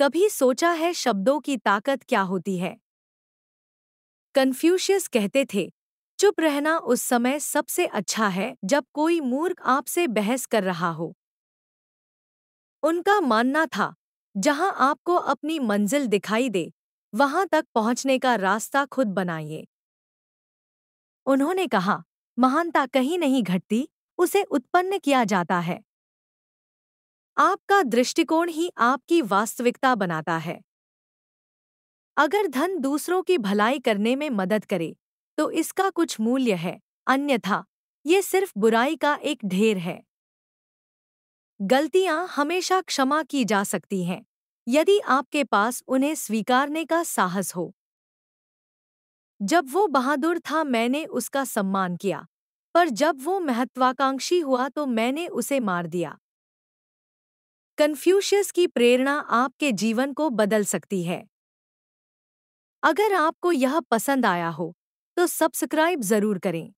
कभी सोचा है शब्दों की ताकत क्या होती है कन्फ्यूशियस कहते थे चुप रहना उस समय सबसे अच्छा है जब कोई मूर्ख आपसे बहस कर रहा हो उनका मानना था जहां आपको अपनी मंजिल दिखाई दे वहां तक पहुंचने का रास्ता खुद बनाइए उन्होंने कहा महानता कहीं नहीं घटती उसे उत्पन्न किया जाता है आपका दृष्टिकोण ही आपकी वास्तविकता बनाता है अगर धन दूसरों की भलाई करने में मदद करे तो इसका कुछ मूल्य है अन्यथा ये सिर्फ बुराई का एक ढेर है गलतियां हमेशा क्षमा की जा सकती हैं यदि आपके पास उन्हें स्वीकारने का साहस हो जब वो बहादुर था मैंने उसका सम्मान किया पर जब वो महत्वाकांक्षी हुआ तो मैंने उसे मार दिया कन्फ्यूशियस की प्रेरणा आपके जीवन को बदल सकती है अगर आपको यह पसंद आया हो तो सब्सक्राइब जरूर करें